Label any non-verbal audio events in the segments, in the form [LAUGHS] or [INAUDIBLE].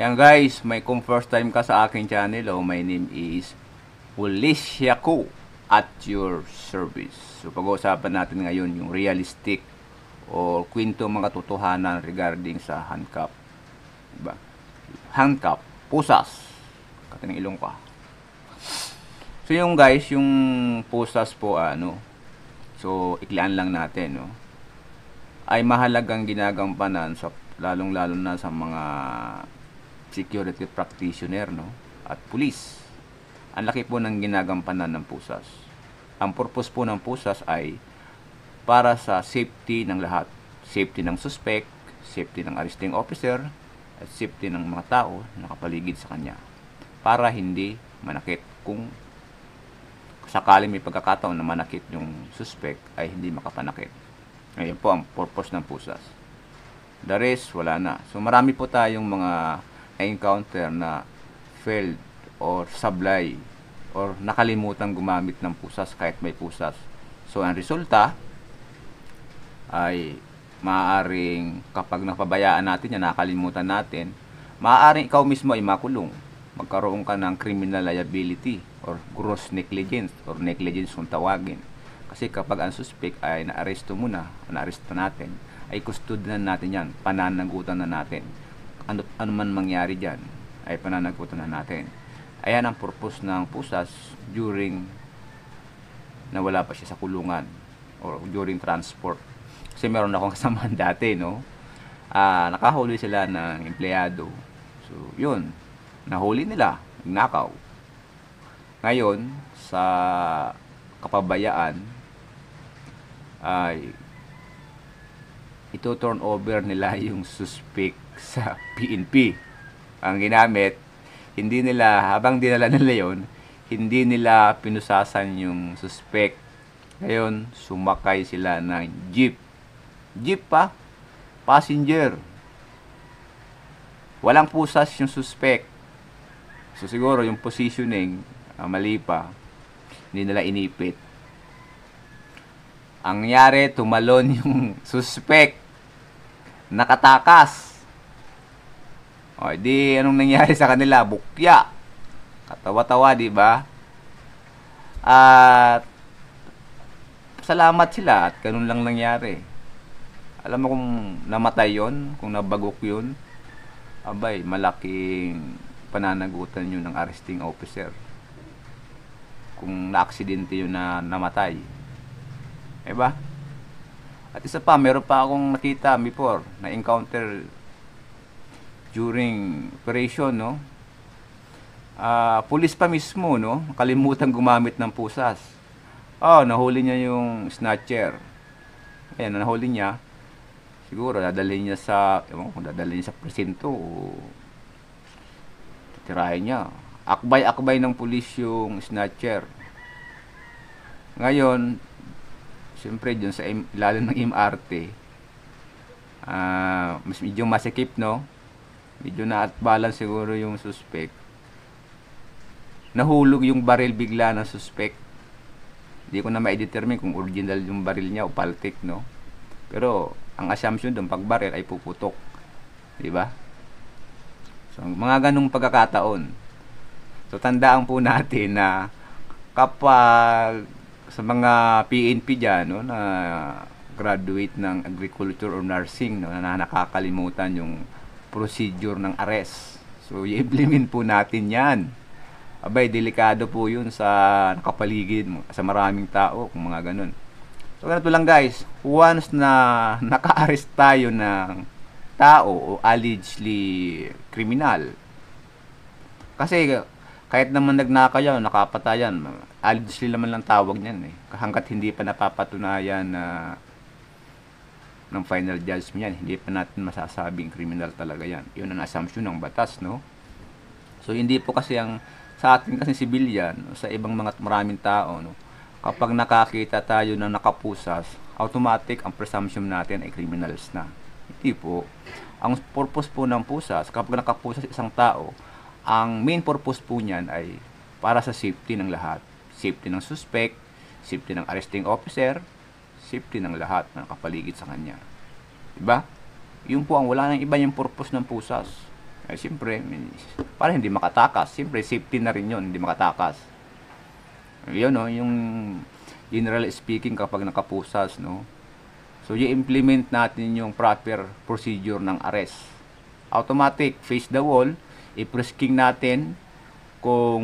Yan guys, may kung first time ka sa aking channel, oh, my name is Ulisya Ko at your service. So pag-uusapan natin ngayon yung realistic o kwento mga katotohanan regarding sa handcuff. Diba? Handcuff, pusas. Katinang ilong pa. So yung guys, yung pusas po ano, so iklian lang natin no. Ay mahalagang ginagampanan sa lalong-lalo na sa mga security practitioner no? at police. Ang laki po ng ginagampanan ng PUSAS. Ang purpose po ng PUSAS ay para sa safety ng lahat. Safety ng suspect, safety ng arresting officer, at safety ng mga tao na nakapaligid sa kanya. Para hindi manakit kung sakali may pagkakataon na manakit yung suspect ay hindi makapanakit. ngayon po ang purpose ng pusas. The rest, wala na. So marami po tayong mga encounter na failed or sablay or nakalimutan gumamit ng pusas kahit may pusas. So, ang resulta ay maaaring kapag napabayaan natin yan, nakalimutan natin, maaaring ikaw mismo ay makulong. Magkaroon ka ng criminal liability or gross negligence or negligence kung tawagin. Kasi kapag ang suspect ay naaresto muna, naaresto natin, ay kustudan natin yan, pananagutan na natin ano, ano man mangyari dyan ay pananagutan natin. Ayan ang purpose ng pusas during na wala pa siya sa kulungan or during transport. Kasi meron akong [LAUGHS] kasamahan dati, no? Ah, nakahuli sila ng empleyado. So, yun. Nahuli nila. Nakaw. Ngayon, sa kapabayaan, ay ito turn over nila [LAUGHS] yung suspect sa PNP. Ang ginamit, hindi nila, habang dinala nila yon hindi nila pinusasan yung suspect. Ngayon, sumakay sila ng jeep. Jeep pa, passenger. Walang pusas yung suspect. So siguro yung positioning, uh, mali pa. Hindi nila inipit. Ang nangyari, tumalon [LAUGHS] yung suspect. Nakatakas. O, di, anong nangyari sa kanila? Bukya. Katawa-tawa, di ba? At, salamat sila at ganun lang nangyari. Alam mo kung namatay yon kung nabagok yon abay, malaking pananagutan yun ng arresting officer. Kung na naaksidente yun na namatay. Diba? At isa pa, meron pa akong nakita before, na encounter during operation, no? Uh, pulis pa mismo, no? Kalimutan gumamit ng pusas. Oh, nahuli niya yung snatcher. Ayan, nahuli niya. Siguro, dadalhin niya sa, ewan ko, dadalhin niya sa presinto o titirahin niya. Akbay-akbay ng pulis yung snatcher. Ngayon, siyempre dyan sa ilalim ng MRT, uh, ah, mas medyo masikip, no? medyo na at balance siguro yung suspect nahulog yung baril bigla ng suspect hindi ko na ma-determine kung original yung baril niya o paltik no pero ang assumption doon pag baril ay puputok di ba so mga ganong pagkakataon so tandaan po natin na kapag sa mga PNP diyan no na graduate ng agriculture or nursing no na nakakalimutan yung procedure ng arrest. So, [LAUGHS] i-implement po natin yan. Abay, delikado po yun sa nakapaligid, sa maraming tao, kung mga ganun. So, ganito lang guys. Once na [LAUGHS] naka-arrest tayo ng tao o allegedly criminal, kasi kahit naman nagnakayaw, nakapatayan, allegedly naman lang tawag niyan eh. Hanggat hindi pa napapatunayan na uh, ng final judgment yan. Hindi pa natin masasabing criminal talaga yan. Yun ang assumption ng batas, no? So, hindi po kasi ang sa atin kasi civilian, sa ibang mga maraming tao, no? Kapag nakakita tayo ng nakapusas, automatic ang presumption natin ay criminals na. Hindi po. Ang purpose po ng pusas, kapag nakapusas isang tao, ang main purpose po niyan ay para sa safety ng lahat. Safety ng suspect, safety ng arresting officer, safety ng lahat na nakapaligid sa kanya. Diba? Yun po ang wala nang iba yung purpose ng pusas. Ay, siyempre, para hindi makatakas. Siyempre, safety na rin yun, hindi makatakas. Yun, no? Yung general speaking kapag nakapusas, no? So, i-implement natin yung proper procedure ng arrest. Automatic, face the wall, i-press natin kung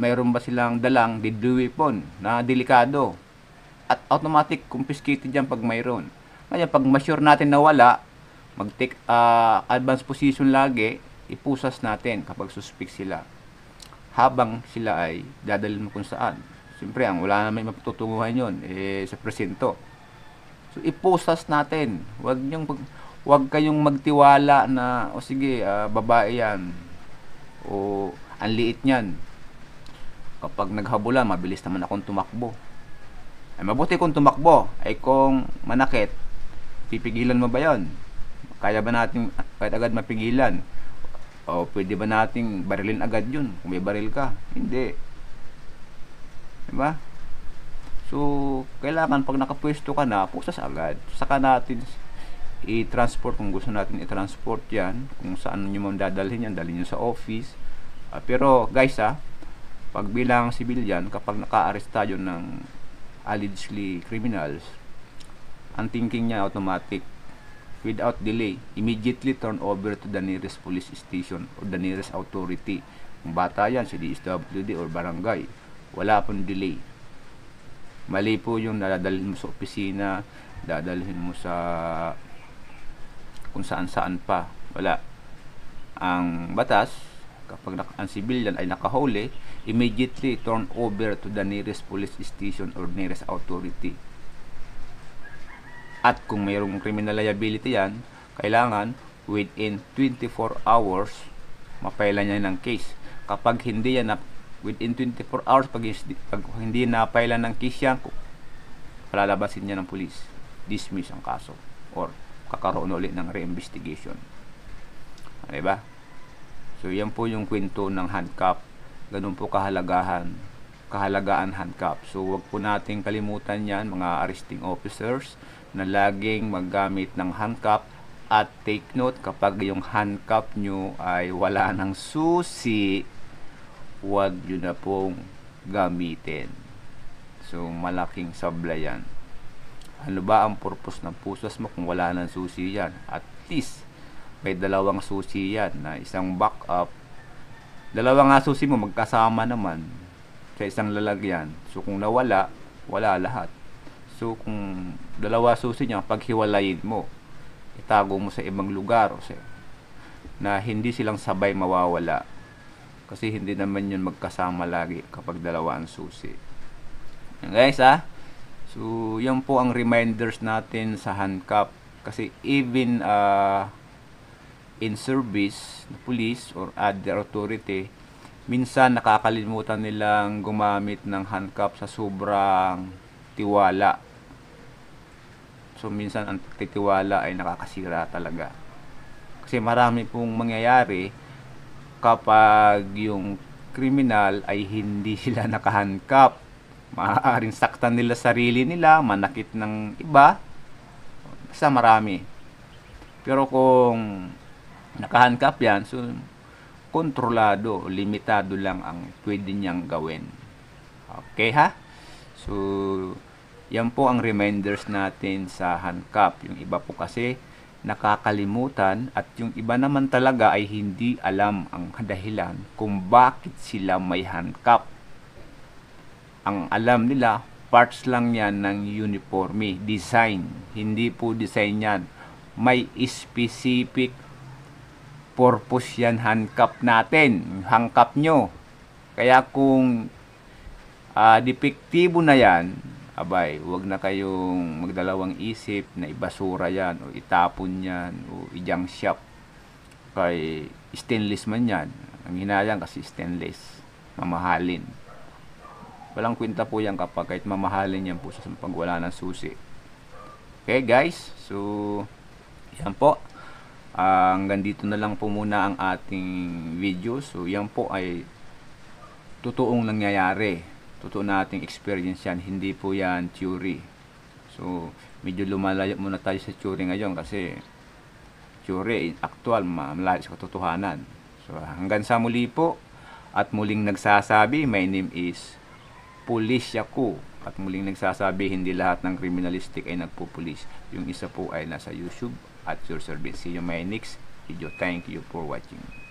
mayroon ba silang dalang deadly weapon na delikado at automatic confiscated yan pag mayroon. Ngayon, pag ma-sure natin na wala, mag-take uh, advance position lagi, ipusas natin kapag suspect sila. Habang sila ay dadalhin mo kung saan. Siyempre, ang wala naman matutunguhan yon eh, sa presinto. So, ipusas natin. Huwag niyong pag, huwag kayong magtiwala na, o oh, sige, uh, babae yan. O, ang liit niyan. Kapag naghabulan, mabilis naman akong tumakbo ay mabuti kung tumakbo ay kung manakit pipigilan mo ba yon kaya ba natin kahit agad mapigilan o pwede ba nating barilin agad yun kung may baril ka hindi diba so kailangan pag nakapwesto ka na pusas agad saka natin i-transport kung gusto natin i-transport yan kung saan nyo man dadalhin yan dalhin nyo sa office uh, pero guys ha ah, pag bilang civilian kapag naka-arresta yun ng allegedly criminals, ang thinking niya automatic. Without delay, immediately turn over to the nearest police station or the nearest authority. Kung bata yan, si DSWD or barangay, wala pong delay. Mali po yung dadalhin mo sa opisina, dadalhin mo sa kung saan saan pa. Wala. Ang batas, kapag ang civilian ay nakahuli, immediately turn over to the nearest police station or nearest authority. At kung mayroong criminal liability yan, kailangan within 24 hours mapaila niya ng case. Kapag hindi yan na, within 24 hours pag, pag hindi napaila ng case yan, palalabasin niya ng police. Dismiss ang kaso or kakaroon ulit ng reinvestigation. Diba? So yan po yung kwento ng handcuff ganun po kahalagahan kahalagaan handcuff. So wag po nating kalimutan 'yan mga arresting officers na laging maggamit ng handcuff at take note kapag yung handcuff nyo ay wala ng susi wag nyo na pong gamitin. So malaking sablay 'yan. Ano ba ang purpose ng pusas mo kung wala ng susi 'yan? At least may dalawang susi 'yan na isang backup dalawa nga susi mo magkasama naman sa isang lalagyan. So kung nawala, wala lahat. So kung dalawa susi niya, paghiwalayin mo, itago mo sa ibang lugar o sa na hindi silang sabay mawawala kasi hindi naman yun magkasama lagi kapag dalawa ang susi yan guys ah so yan po ang reminders natin sa handcuff kasi even uh, in service na police or other authority, minsan nakakalimutan nilang gumamit ng handcuff sa sobrang tiwala. So minsan ang titiwala ay nakakasira talaga. Kasi marami pong mangyayari kapag yung kriminal ay hindi [LAUGHS] sila nakahandcuff. Maaaring saktan nila sarili nila, manakit ng iba. sa marami. Pero kung nakahandcuff yan, so kontrolado, limitado lang ang pwede niyang gawin. Okay ha? So, yan po ang reminders natin sa handcuff. Yung iba po kasi nakakalimutan at yung iba naman talaga ay hindi alam ang dahilan kung bakit sila may handcuff. Ang alam nila, parts lang yan ng uniforme, design. Hindi po design yan. May specific purpose yan handcap natin, handcap nyo. Kaya kung uh, depektibo na yan, abay, wag na kayong magdalawang isip na ibasura yan o itapon yan o ijang shop kay stainless man yan. Ang hinayang kasi stainless, mamahalin. Walang kwenta po yan kapag kahit mamahalin yan po sa pagwala ng susi. Okay guys, so yan po. Uh, hanggang dito na lang po muna ang ating video. So, yan po ay totoong nangyayari. Totoo nating experience yan. Hindi po yan theory. So, medyo lumalayo muna tayo sa theory ngayon kasi theory, actual, malayo sa katotohanan. So, hanggang sa muli po at muling nagsasabi, my name is Police Yaku. At muling nagsasabi, hindi lahat ng kriminalistik ay nagpo nagpupulis. Yung isa po ay nasa YouTube at your service. See you my next video. Thank you for watching.